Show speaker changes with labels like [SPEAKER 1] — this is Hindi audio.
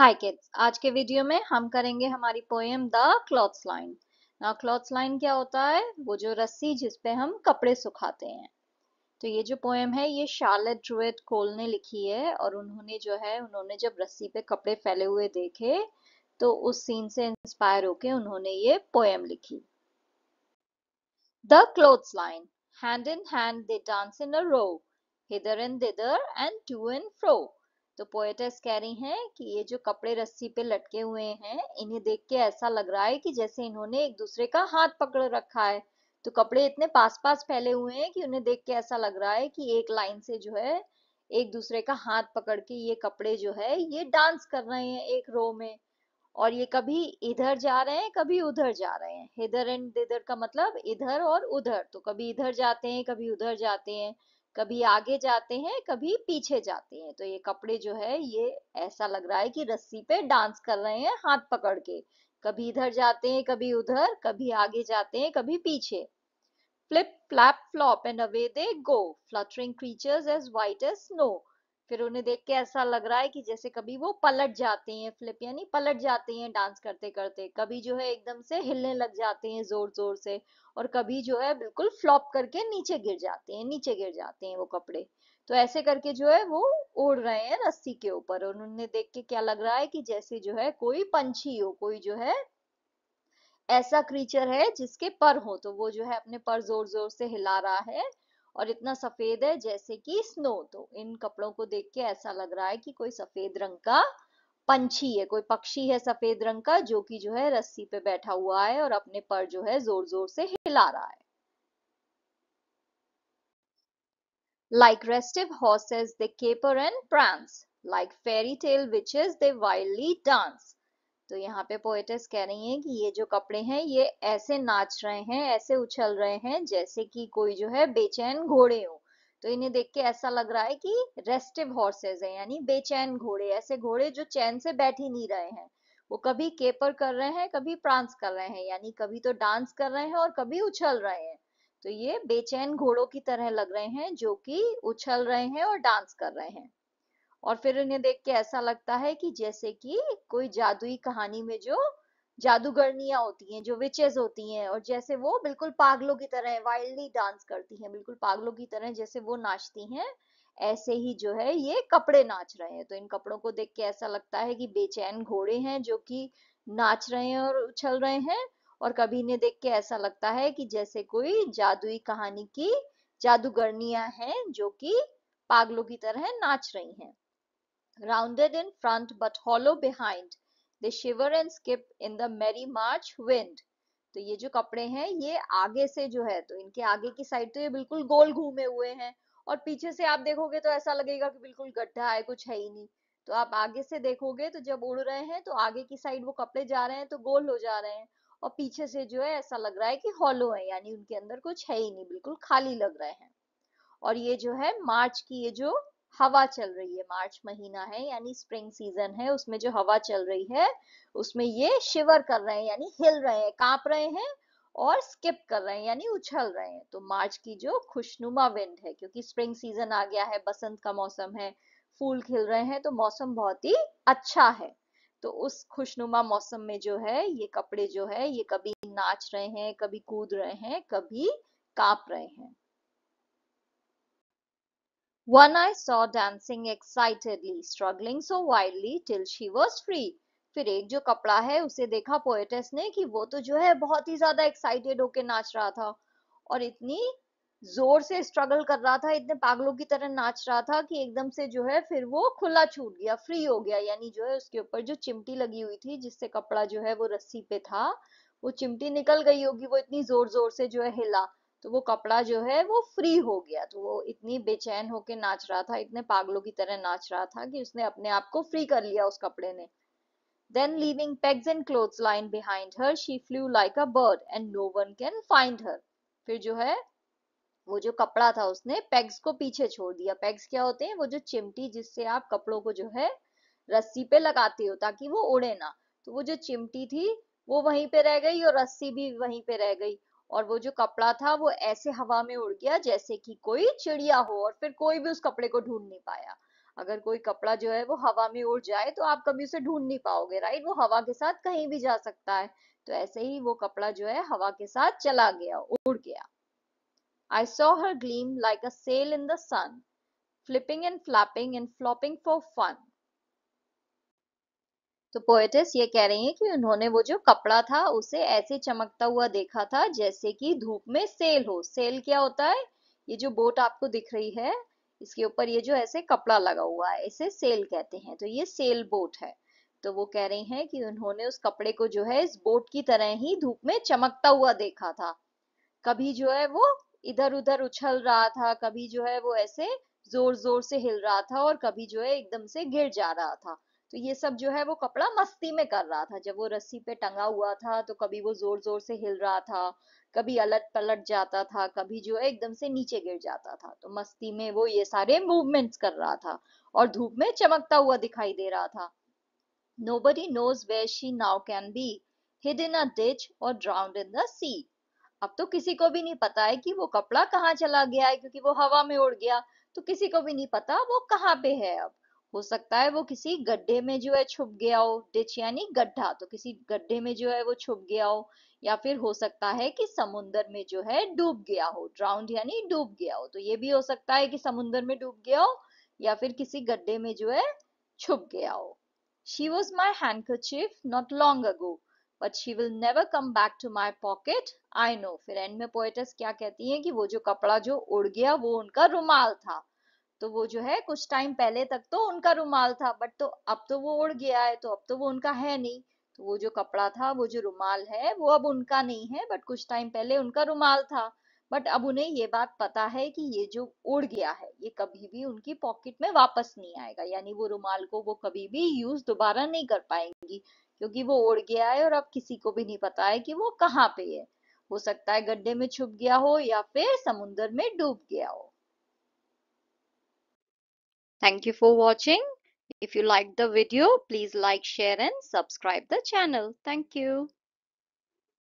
[SPEAKER 1] हाय किड्स आज के वीडियो में हम करेंगे हमारी पोएम द क्लॉथ्स लाइन ना क्लॉथ्स लाइन क्या होता है वो जो रस्सी जिस पे हम कपड़े सुखाते हैं तो ये जो पोएम है ये शार्लेट ड्रुएट कोल ने लिखी है और उन्होंने जो है उन्होंने जब रस्सी पे कपड़े फैले हुए देखे तो उस सीन से इंस्पायर होके उन्होंने ये पोएम लिखी the clothes line hand in hand they dance in a row hither and thither and to and fro तो पोएटस कह रही हैं कि ये जो कपड़े रस्सी पे लटके हुए हैं इन्हें देख के ऐसा लग रहा है कि जैसे इन्होंने एक दूसरे का हाथ पकड़ रखा है तो कपड़े इतने पास पास फैले हुए हैं कि उन्हें देख के ऐसा लग रहा है कि एक लाइन से जो है एक दूसरे का हाथ पकड़ के ये कपड़े जो है ये डांस कर रहे हैं एक रो में और ये कभी इधर जा रहे हैं कभी उधर जा रहे हैं इधर एंड इधर का मतलब इधर और उधर तो कभी इधर जाते हैं कभी उधर जाते हैं कभी आगे जाते हैं कभी पीछे जाते हैं तो ये कपड़े जो है ये ऐसा लग रहा है कि रस्सी पे डांस कर रहे हैं हाथ पकड़ के कभी इधर जाते हैं कभी उधर कभी आगे जाते हैं कभी पीछे flip flap flop and away they go fluttering creatures as white as snow फिर उन्हें देख के ऐसा लग रहा है कि जैसे कभी वो पलट जाते हैं फ्लिप यानी पलट जाते हैं डांस करते करते कभी जो है एकदम से हिलने लग जाते हैं जोर जोर से और कभी जो है बिल्कुल फ्लॉप करके नीचे गिर जाते हैं नीचे गिर जाते हैं वो कपड़े तो ऐसे करके जो है वो उड़ रहे हैं रस्सी के ऊपर और उन्हें देख के क्या लग रहा है कि जैसे जो है कोई पंछी हो कोई जो है ऐसा क्रीचर है जिसके पर हो तो वो जो है अपने पर जोर जोर से हिला रहा है और इतना सफेद है जैसे कि स्नो तो इन कपड़ों को देख के ऐसा लग रहा है कि कोई सफेद रंग का पंछी है कोई पक्षी है सफेद रंग का जो कि जो है रस्सी पे बैठा हुआ है और अपने पर जो है जोर जोर से हिला रहा है Like restive horses, caper and prance like fairy tale which is they wildly dance तो यहाँ पे पोएटस कह रही हैं कि ये जो कपड़े हैं ये ऐसे नाच रहे हैं ऐसे उछल रहे हैं जैसे कि कोई जो है बेचैन घोड़े हो तो इन्हें देख के ऐसा लग रहा है कि रेस्टिव हॉर्सेज है यानी बेचैन घोड़े ऐसे घोड़े जो चैन से बैठ ही नहीं रहे हैं वो कभी केपर कर रहे हैं कभी प्रांस कर रहे हैं यानी कभी तो डांस कर रहे हैं और कभी उछल रहे हैं तो ये बेचैन घोड़ों की तरह लग रहे हैं जो कि उछल रहे हैं और डांस कर रहे हैं और फिर इन्हें देख के ऐसा लगता है कि जैसे कि कोई जादुई कहानी में जो जादूगरनियां होती हैं जो विचेस होती हैं और जैसे वो बिल्कुल पागलों की तरह वाइल्डली डांस करती हैं बिल्कुल पागलों की तरह जैसे वो नाचती हैं ऐसे ही जो है ये कपड़े नाच रहे हैं तो इन कपड़ों को देख के ऐसा लगता है कि बेचैन घोड़े हैं जो कि नाच रहे हैं और उछल रहे हैं और कभी इन्हें देख के ऐसा लगता है कि जैसे कोई जादुई कहानी की जादूगरनियां हैं जो कि पागलों की तरह नाच रही हैं Rounded in front but hollow behind, they shiver and skip in the merry march wind. तो ये जो कपड़े हैं ये आगे से जो है तो इनके आगे की साइड तो ये बिल्कुल गोल घूमे हुए हैं और पीछे से आप देखोगे तो ऐसा लगेगा कि बिल्कुल गड्ढा है कुछ है ही नहीं तो आप आगे से देखोगे तो जब उड़ रहे हैं तो आगे की साइड वो कपड़े जा रहे हैं तो गोल हो जा रहे हैं और पीछे से जो है ऐसा लग रहा है कि हॉलो है यानी उनके अंदर कुछ है ही नहीं बिल्कुल खाली लग रहे हैं और ये जो है मार्च की ये जो हवा चल रही है मार्च महीना है यानी स्प्रिंग सीजन है उसमें जो हवा चल रही है उसमें ये शिवर कर रहे हैं यानी हिल रहे हैं कांप रहे हैं और स्किप कर रहे हैं यानी उछल रहे हैं तो मार्च की जो खुशनुमा विंड है क्योंकि स्प्रिंग सीजन आ गया है बसंत का मौसम है फूल खिल रहे हैं तो मौसम बहुत ही अच्छा है तो उस खुशनुमा मौसम में जो है ये कपड़े जो है ये कभी नाच रहे हैं कभी कूद रहे हैं कभी कांप रहे हैं One I saw dancing excitedly, struggling so wildly till she was free. फिर एक जो कपड़ा है उसे देखा पोएटेस ने कि वो तो जो है बहुत ही ज्यादा एक्साइटेड होके नाच रहा था और इतनी जोर से स्ट्रगल कर रहा था इतने पागलों की तरह नाच रहा था कि एकदम से जो है फिर वो खुला छूट गया फ्री हो गया यानी जो है उसके ऊपर जो चिमटी लगी हुई थी जिससे कपड़ा जो है वो रस्सी पे था वो चिमटी निकल गई होगी वो इतनी जोर जोर से जो है हिला तो वो कपड़ा जो है वो फ्री हो गया तो वो इतनी बेचैन होके नाच रहा था इतने पागलों की तरह नाच रहा था कि उसने अपने आप को फ्री कर लिया उस कपड़े ने Then leaving and cloth line behind her she flew like a bird and no one can find her फिर जो है वो जो कपड़ा था उसने पेग्स को पीछे छोड़ दिया पेग्स क्या होते हैं वो जो चिमटी जिससे आप कपड़ों को जो है रस्सी पे लगाते हो ताकि वो उड़े ना तो वो जो चिमटी थी वो वहीं पे रह गई और रस्सी भी वहीं पे रह गई और वो जो कपड़ा था वो ऐसे हवा में उड़ गया जैसे कि कोई चिड़िया हो और फिर कोई भी उस कपड़े को ढूंढ नहीं पाया अगर कोई कपड़ा जो है वो हवा में उड़ जाए तो आप कभी उसे ढूंढ नहीं पाओगे राइट वो हवा के साथ कहीं भी जा सकता है तो ऐसे ही वो कपड़ा जो है हवा के साथ चला गया उड़ गया I saw her gleam like a sail in the sun flipping and flapping and flopping for fun तो पोएटिस ये कह रही हैं कि उन्होंने वो जो कपड़ा था उसे ऐसे चमकता हुआ देखा था जैसे कि धूप में सेल हो सेल क्या होता है ये जो बोट आपको दिख रही है इसके ऊपर ये जो ऐसे कपड़ा लगा हुआ है इसे सेल कहते हैं तो ये सेल बोट है तो वो कह रहे हैं कि उन्होंने उस कपड़े को जो है इस बोट की तरह ही धूप में चमकता हुआ देखा था कभी जो है वो इधर उधर उछल रहा था कभी जो है वो ऐसे जोर जोर से हिल रहा था और कभी जो है एकदम से गिर जा रहा था तो ये सब जो है वो कपड़ा मस्ती में कर रहा था जब वो रस्सी पे टंगा हुआ था तो कभी वो जोर जोर से हिल रहा था कभी अलट पलट जाता था कभी जो है एकदम से नीचे गिर जाता था तो मस्ती में वो ये सारे मूवमेंट्स कर रहा था और धूप में चमकता हुआ दिखाई दे रहा था nobody knows where she now can be hid in a ditch और ड्राउंड इन द सी अब तो किसी को भी नहीं पता है कि वो कपड़ा कहाँ चला गया है क्योंकि वो हवा में उड़ गया तो किसी को भी नहीं पता वो कहाँ पे है अब हो सकता है वो किसी गड्ढे में जो है छुप गया हो डिच यानी गड्ढा तो किसी गड्ढे में जो है वो छुप गया हो या फिर हो सकता है कि समुन्द्र में जो है डूब गया हो ड्राउंड यानी डूब गया हो तो ये भी हो सकता है कि समुन्द्र में डूब गया हो या फिर किसी गड्ढे में जो है छुप गया हो she was my handkerchief not long ago but she will never come back to my pocket I know फिर एंड में पोएटस क्या कहती है कि वो जो कपड़ा जो उड़ गया वो उनका रुमाल था तो वो जो है कुछ टाइम पहले तक तो उनका रुमाल था बट तो अब तो वो उड़ गया है तो अब तो वो उनका है नहीं तो वो जो कपड़ा था वो जो रुमाल है वो अब उनका नहीं है बट कुछ टाइम पहले उनका रुमाल था बट अब उन्हें ये बात पता है कि ये जो उड़ गया है ये कभी भी उनकी पॉकेट में वापस नहीं आएगा यानी वो रुमाल को वो कभी भी यूज दोबारा नहीं कर पाएंगी क्योंकि वो उड़ गया है और अब किसी को भी नहीं पता है कि वो कहाँ पे है हो सकता है गड्ढे में छुप गया हो या फिर समुन्द्र में डूब गया हो Thank you for watching. If you liked the video, please like, share and subscribe the channel. Thank you.